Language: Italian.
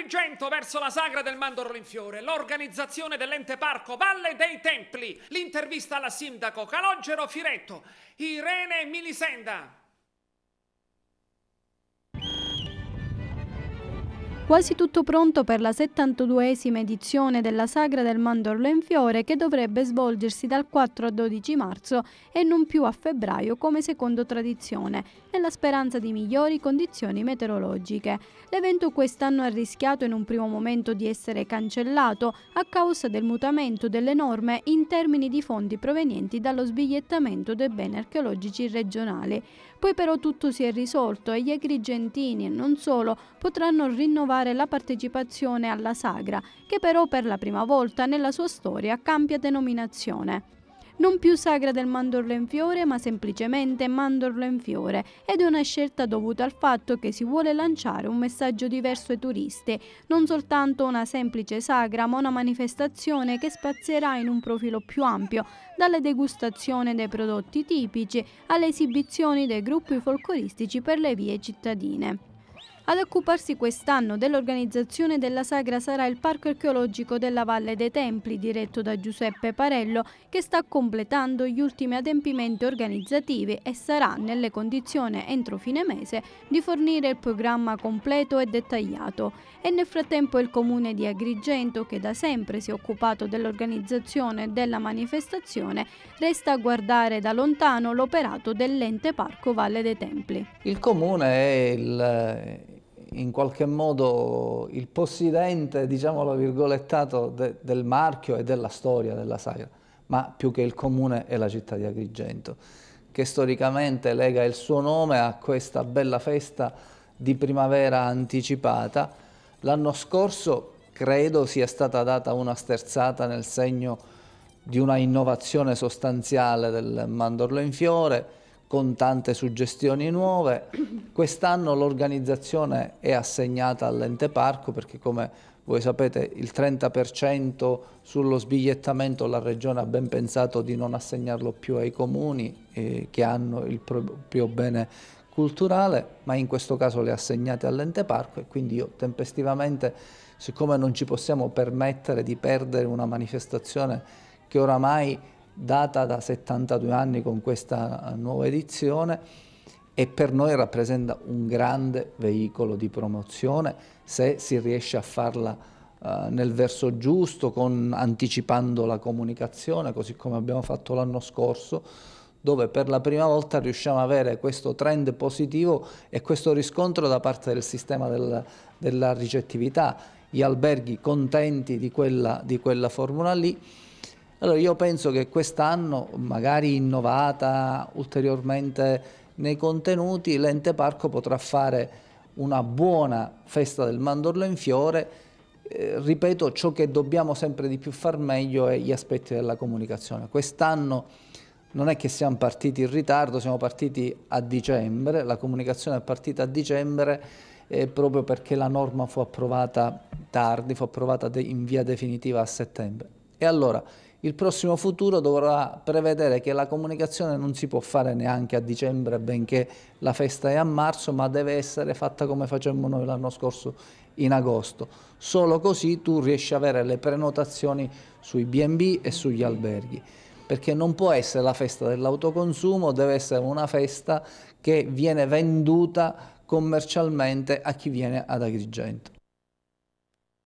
Agrigento verso la sagra del mandorlo in fiore, l'organizzazione dell'ente parco Valle dei Templi, l'intervista alla sindaco Calogero Firetto, Irene Milisenda. Quasi tutto pronto per la 72esima edizione della Sagra del Mandorlo in Fiore che dovrebbe svolgersi dal 4 al 12 marzo e non più a febbraio come secondo tradizione, nella speranza di migliori condizioni meteorologiche. L'evento quest'anno ha rischiato in un primo momento di essere cancellato a causa del mutamento delle norme in termini di fondi provenienti dallo sbigliettamento dei beni archeologici regionali. Poi però tutto si è risolto e gli agrigentini e non solo potranno rinnovare partecipare la partecipazione alla sagra, che però per la prima volta nella sua storia cambia denominazione non più sagra del mandorlo in fiore, ma semplicemente mandorlo in fiore, ed è una scelta dovuta al fatto che si vuole lanciare un messaggio diverso ai turisti, non soltanto una semplice sagra, ma una manifestazione che spazierà in un profilo più ampio, dalle degustazioni dei prodotti tipici alle esibizioni dei gruppi folcloristici per le vie cittadine. Ad occuparsi quest'anno dell'organizzazione della sagra sarà il Parco archeologico della Valle dei Templi, diretto da Giuseppe Parello, che sta completando gli ultimi adempimenti organizzativi e sarà nelle condizioni entro fine mese di fornire il programma completo e dettagliato. E nel frattempo il comune di Agrigento, che da sempre si è occupato dell'organizzazione della manifestazione, resta a guardare da lontano l'operato dell'ente Parco Valle dei Templi. Il comune è il in qualche modo il possidente, diciamolo virgolettato, de, del marchio e della storia della sagra, ma più che il comune è la città di Agrigento, che storicamente lega il suo nome a questa bella festa di primavera anticipata. L'anno scorso credo sia stata data una sterzata nel segno di una innovazione sostanziale del mandorlo in fiore, con tante suggestioni nuove. Quest'anno l'organizzazione è assegnata all'ente parco perché come voi sapete il 30% sullo sbigliettamento la Regione ha ben pensato di non assegnarlo più ai comuni eh, che hanno il proprio bene culturale, ma in questo caso le assegnate all'ente parco e quindi io tempestivamente, siccome non ci possiamo permettere di perdere una manifestazione che oramai data da 72 anni con questa eh, nuova edizione e per noi rappresenta un grande veicolo di promozione se si riesce a farla eh, nel verso giusto, con, anticipando la comunicazione, così come abbiamo fatto l'anno scorso, dove per la prima volta riusciamo ad avere questo trend positivo e questo riscontro da parte del sistema del, della ricettività, gli alberghi contenti di quella, di quella formula lì, allora io penso che quest'anno, magari innovata ulteriormente nei contenuti, l'ente parco potrà fare una buona festa del mandorlo in fiore, eh, ripeto ciò che dobbiamo sempre di più far meglio è gli aspetti della comunicazione. Quest'anno non è che siamo partiti in ritardo, siamo partiti a dicembre, la comunicazione è partita a dicembre eh, proprio perché la norma fu approvata tardi, fu approvata in via definitiva a settembre. E allora il prossimo futuro dovrà prevedere che la comunicazione non si può fare neanche a dicembre, benché la festa è a marzo, ma deve essere fatta come facemmo noi l'anno scorso in agosto. Solo così tu riesci ad avere le prenotazioni sui B&B e sugli alberghi, perché non può essere la festa dell'autoconsumo, deve essere una festa che viene venduta commercialmente a chi viene ad Agrigento.